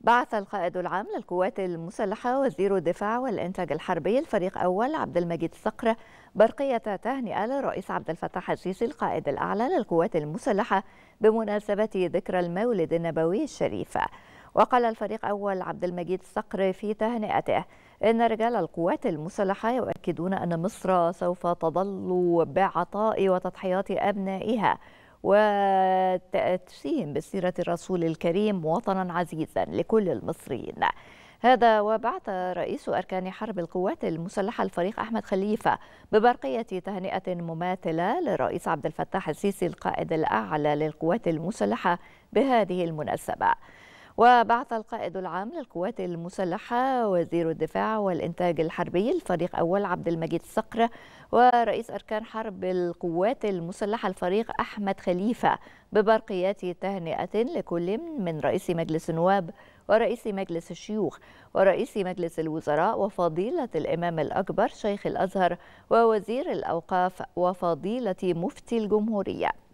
بعث القائد العام للقوات المسلحة وزير الدفاع والإنتاج الحربي الفريق أول عبد المجيد صقر برقية تهنئة للرئيس عبد الفتاح السيسي القائد الأعلى للقوات المسلحة بمناسبة ذكرى المولد النبوي الشريف وقال الفريق أول عبد المجيد صقر في تهنئته إن رجال القوات المسلحة يؤكدون أن مصر سوف تظل بعطاء وتضحيات أبنائها وتأتيهم بسيرة الرسول الكريم وطنا عزيزا لكل المصريين هذا وبعث رئيس أركان حرب القوات المسلحة الفريق أحمد خليفة ببرقية تهنئة مماثلة للرئيس عبد الفتاح السيسي القائد الأعلى للقوات المسلحة بهذه المناسبة وبعث القائد العام للقوات المسلحة وزير الدفاع والإنتاج الحربي الفريق أول عبد المجيد صقر ورئيس أركان حرب القوات المسلحة الفريق أحمد خليفة ببرقيات تهنئة لكل من رئيس مجلس النواب ورئيس مجلس الشيوخ ورئيس مجلس الوزراء وفضيلة الإمام الأكبر شيخ الأزهر ووزير الأوقاف وفضيلة مفتي الجمهورية